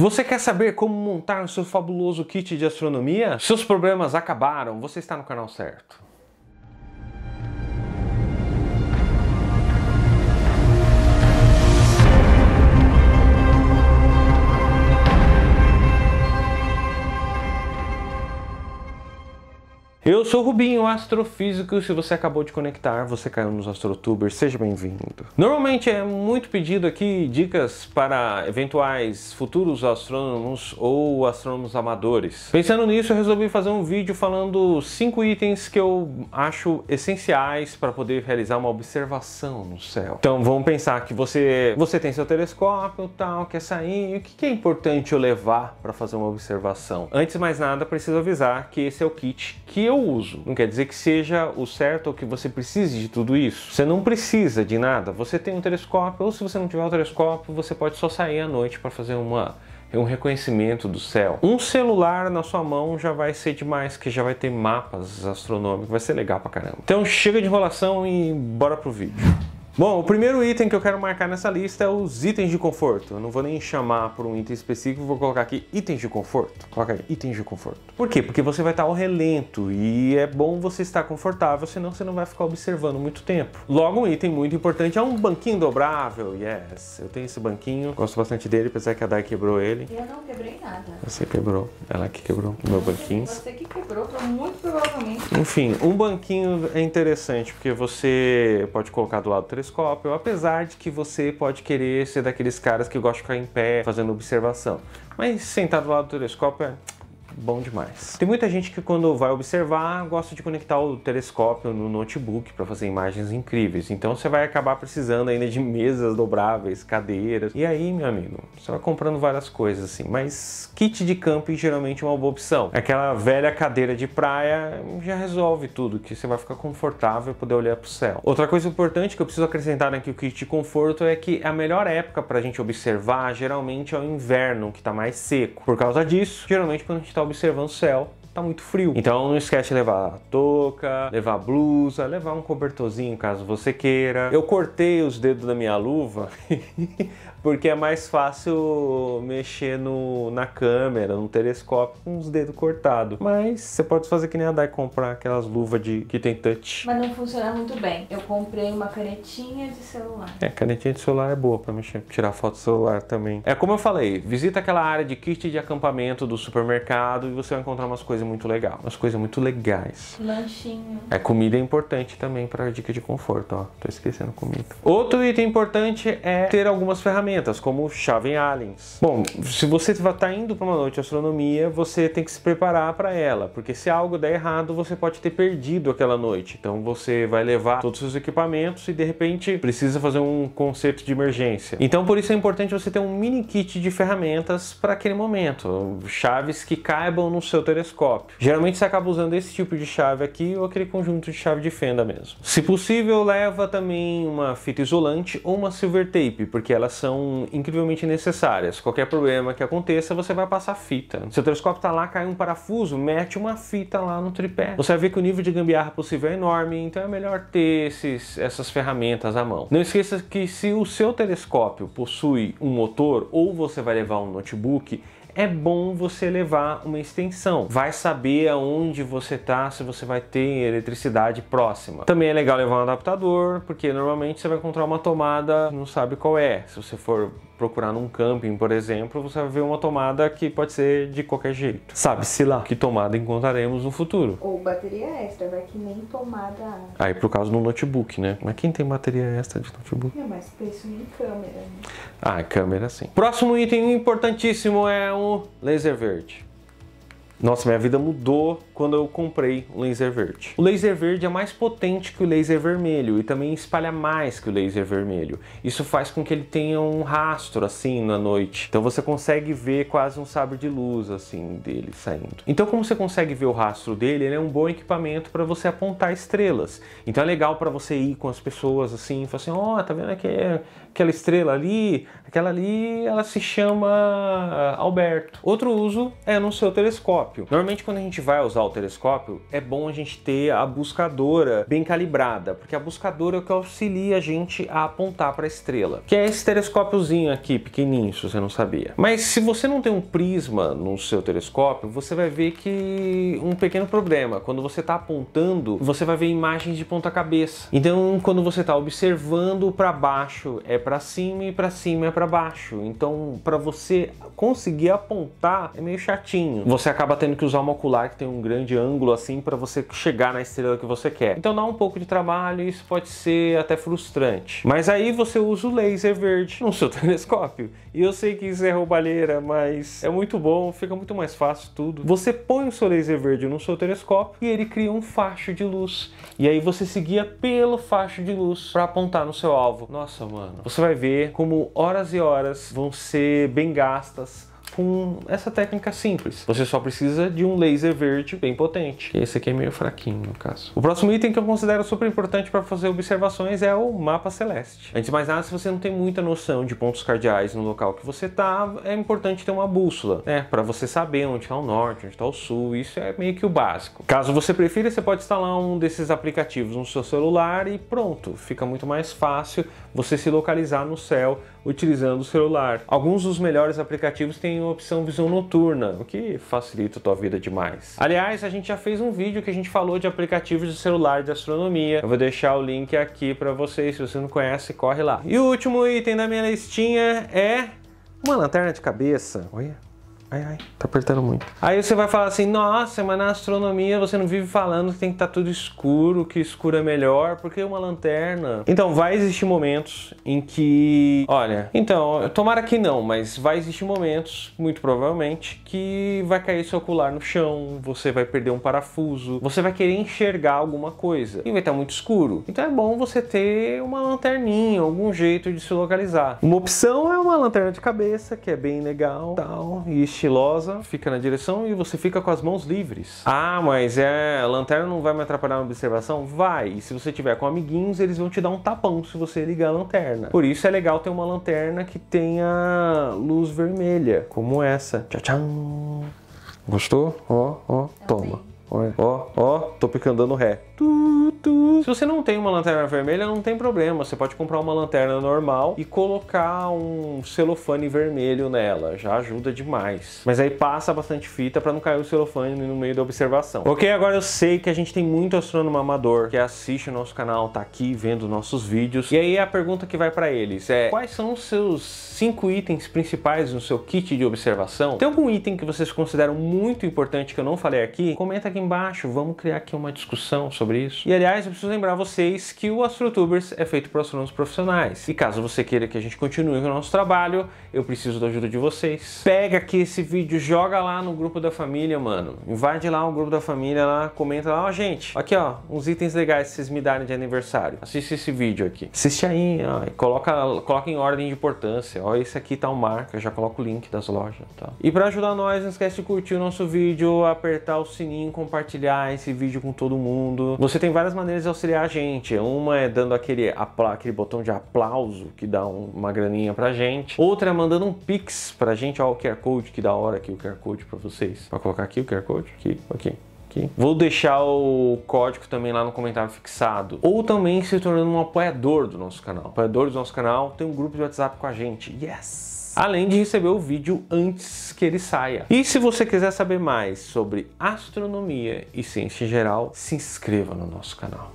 Você quer saber como montar o seu fabuloso kit de astronomia? Seus problemas acabaram, você está no canal certo. Eu sou o Rubinho, astrofísico. Se você acabou de conectar, você caiu nos AstroTubers, seja bem-vindo. Normalmente é muito pedido aqui dicas para eventuais futuros astrônomos ou astrônomos amadores. Pensando nisso, eu resolvi fazer um vídeo falando cinco itens que eu acho essenciais para poder realizar uma observação no céu. Então vamos pensar que você, você tem seu telescópio, tal, quer sair, o que, que é importante eu levar para fazer uma observação? Antes de mais nada, preciso avisar que esse é o kit que eu uso. Não quer dizer que seja o certo ou que você precise de tudo isso. Você não precisa de nada. Você tem um telescópio, ou se você não tiver um telescópio, você pode só sair à noite para fazer uma um reconhecimento do céu. Um celular na sua mão já vai ser demais, que já vai ter mapas astronômicos, vai ser legal pra caramba. Então chega de enrolação e bora pro vídeo. Bom, o primeiro item que eu quero marcar nessa lista é os itens de conforto. Eu não vou nem chamar por um item específico, vou colocar aqui itens de conforto. Coloca aí, itens de conforto. Por quê? Porque você vai estar ao relento e é bom você estar confortável, senão você não vai ficar observando muito tempo. Logo, um item muito importante é um banquinho dobrável. Yes, eu tenho esse banquinho, gosto bastante dele, apesar que a Dai quebrou ele. Eu não quebrei nada. Você quebrou, ela que quebrou o meu banquinho. Você que quebrou, muito provavelmente. Enfim, um banquinho é interessante, porque você pode colocar do lado três microscópio, apesar de que você pode querer ser daqueles caras que gostam de ficar em pé fazendo observação. Mas sentado lado do telescópio é bom demais. Tem muita gente que quando vai observar gosta de conectar o telescópio no notebook para fazer imagens incríveis. Então você vai acabar precisando ainda de mesas dobráveis, cadeiras. E aí, meu amigo, você vai comprando várias coisas assim, mas kit de camping geralmente é uma boa opção. Aquela velha cadeira de praia já resolve tudo, que você vai ficar confortável e poder olhar para o céu. Outra coisa importante que eu preciso acrescentar aqui o kit de conforto é que é a melhor época para a gente observar geralmente é o inverno, que está mais seco. Por causa disso, geralmente quando a gente está observando o céu, tá muito frio. Então não esquece de levar a touca, levar a blusa, levar um cobertorzinho caso você queira. Eu cortei os dedos da minha luva Porque é mais fácil mexer no, na câmera, no telescópio, com os dedos cortados. Mas você pode fazer que nem a Dai comprar aquelas luvas de, que tem touch. Mas não funciona muito bem. Eu comprei uma canetinha de celular. É, canetinha de celular é boa pra mexer, tirar foto do celular também. É como eu falei, visita aquela área de kit de acampamento do supermercado e você vai encontrar umas coisas muito legais. Umas coisas muito legais. Lanchinho. É, comida é importante também pra dica de conforto, ó. Tô esquecendo comida. Outro item importante é ter algumas ferramentas ferramentas como chave aliens. Bom, se você está tá indo para uma noite de astronomia, você tem que se preparar para ela, porque se algo der errado, você pode ter perdido aquela noite. Então você vai levar todos os seus equipamentos e de repente precisa fazer um conceito de emergência. Então por isso é importante você ter um mini kit de ferramentas para aquele momento, chaves que caibam no seu telescópio. Geralmente você acaba usando esse tipo de chave aqui ou aquele conjunto de chave de fenda mesmo. Se possível, leva também uma fita isolante ou uma silver tape, porque elas são são incrivelmente necessárias. Qualquer problema que aconteça, você vai passar fita. Seu telescópio está lá, cai um parafuso, mete uma fita lá no tripé. Você vai ver que o nível de gambiarra possível é enorme, então é melhor ter esses, essas ferramentas à mão. Não esqueça que se o seu telescópio possui um motor ou você vai levar um notebook, é bom você levar uma extensão. Vai saber aonde você tá, se você vai ter eletricidade próxima. Também é legal levar um adaptador, porque normalmente você vai encontrar uma tomada, não sabe qual é. Se você for procurar num camping, por exemplo, você vai ver uma tomada que pode ser de qualquer jeito. Sabe-se lá que tomada encontraremos no futuro. Ou bateria extra, vai né? que nem tomada. Aí pro caso no notebook, né? Mas quem tem bateria extra de notebook? É, mas preço em câmera. Né? Ah, câmera sim. Próximo item importantíssimo é o laser verde. Nossa, minha vida mudou quando eu comprei o laser verde. O laser verde é mais potente que o laser vermelho e também espalha mais que o laser vermelho. Isso faz com que ele tenha um rastro assim na noite. Então você consegue ver quase um sabre de luz assim dele saindo. Então como você consegue ver o rastro dele, ele é um bom equipamento para você apontar estrelas. Então é legal para você ir com as pessoas assim, e falar assim, ó, oh, tá vendo é aquela estrela ali? Aquela ali, ela se chama ah, Alberto. Outro uso é no seu telescópio telescópio, normalmente quando a gente vai usar o telescópio, é bom a gente ter a buscadora bem calibrada, porque a buscadora é o que auxilia a gente a apontar para a estrela, que é esse telescópiozinho aqui, pequenininho, se você não sabia. Mas se você não tem um prisma no seu telescópio, você vai ver que um pequeno problema, quando você está apontando, você vai ver imagens de ponta cabeça. Então, quando você está observando para baixo é para cima e para cima é para baixo. Então, para você conseguir apontar é meio chatinho. Você acaba tendo que usar um ocular que tem um grande ângulo assim para você chegar na estrela que você quer. Então dá um pouco de trabalho e isso pode ser até frustrante. Mas aí você usa o laser verde no seu telescópio. E eu sei que isso é roubalheira, mas é muito bom, fica muito mais fácil tudo. Você põe o seu laser verde no seu telescópio e ele cria um facho de luz. E aí você se guia pelo facho de luz para apontar no seu alvo. Nossa, mano, você vai ver como horas e horas vão ser bem gastas com essa técnica simples. Você só precisa de um laser verde bem potente. Esse aqui é meio fraquinho, no caso. O próximo item que eu considero super importante para fazer observações é o mapa celeste. Antes de mais nada, se você não tem muita noção de pontos cardeais no local que você está, é importante ter uma bússola, né? Para você saber onde está o norte, onde está o sul. Isso é meio que o básico. Caso você prefira, você pode instalar um desses aplicativos no seu celular e pronto. Fica muito mais fácil você se localizar no céu utilizando o celular. Alguns dos melhores aplicativos têm a opção visão noturna, o que facilita a tua vida demais. Aliás, a gente já fez um vídeo que a gente falou de aplicativos de celular de astronomia. Eu vou deixar o link aqui para vocês, se você não conhece, corre lá. E o último item da minha listinha é uma lanterna de cabeça. Olha ai, ai, tá apertando muito. Aí você vai falar assim, nossa, mas na astronomia você não vive falando que tem que estar tá tudo escuro, que escuro é melhor, porque uma lanterna. Então vai existir momentos em que, olha, então, tomara que não, mas vai existir momentos, muito provavelmente, que vai cair seu ocular no chão, você vai perder um parafuso, você vai querer enxergar alguma coisa e vai estar tá muito escuro. Então é bom você ter uma lanterninha, algum jeito de se localizar. Uma opção é uma lanterna de cabeça, que é bem legal, tal, e estilosa, fica na direção e você fica com as mãos livres. Ah, mas é, a lanterna não vai me atrapalhar na observação? Vai. E se você tiver com amiguinhos, eles vão te dar um tapão se você ligar a lanterna. Por isso é legal ter uma lanterna que tenha luz vermelha, como essa. Tchau, tchau. Gostou? Ó, ó, toma. Tá ó, ó, tô no ré. Tudo. Se você não tem uma lanterna vermelha, não tem problema. Você pode comprar uma lanterna normal e colocar um celofane vermelho nela. Já ajuda demais. Mas aí passa bastante fita para não cair o celofane no meio da observação. Ok, agora eu sei que a gente tem muito astrônomo amador que assiste o nosso canal, tá aqui vendo nossos vídeos. E aí a pergunta que vai para eles é quais são os seus cinco itens principais no seu kit de observação? Tem algum item que vocês consideram muito importante que eu não falei aqui? Comenta aqui embaixo, vamos criar aqui uma discussão sobre isso. E aliás, Aliás, eu preciso lembrar vocês que o AstroTubers é feito por astrônomos profissionais. E caso você queira que a gente continue com o nosso trabalho, eu preciso da ajuda de vocês. Pega aqui esse vídeo, joga lá no grupo da família, mano. Invade lá o grupo da família, lá, comenta lá, ó, oh, gente, aqui ó, uns itens legais que vocês me darem de aniversário. Assiste esse vídeo aqui. Assiste aí, ó, e coloca, coloca em ordem de importância. Ó, esse aqui tá o um marca, já coloca o link das lojas, tá? E para ajudar nós, não esquece de curtir o nosso vídeo, apertar o sininho, compartilhar esse vídeo com todo mundo. Você tem várias maneiras de auxiliar a gente. Uma é dando aquele, aquele botão de aplauso que dá um, uma graninha pra gente. Outra é mandando um pix pra gente, ó, o QR Code, que da hora aqui o QR Code pra vocês. Pra colocar aqui o QR Code? Aqui, aqui. Aqui. Vou deixar o código também lá no comentário fixado. Ou também se tornando um apoiador do nosso canal. Apoiador do nosso canal, tem um grupo de WhatsApp com a gente. Yes! além de receber o vídeo antes que ele saia. E se você quiser saber mais sobre astronomia e ciência geral, se inscreva no nosso canal.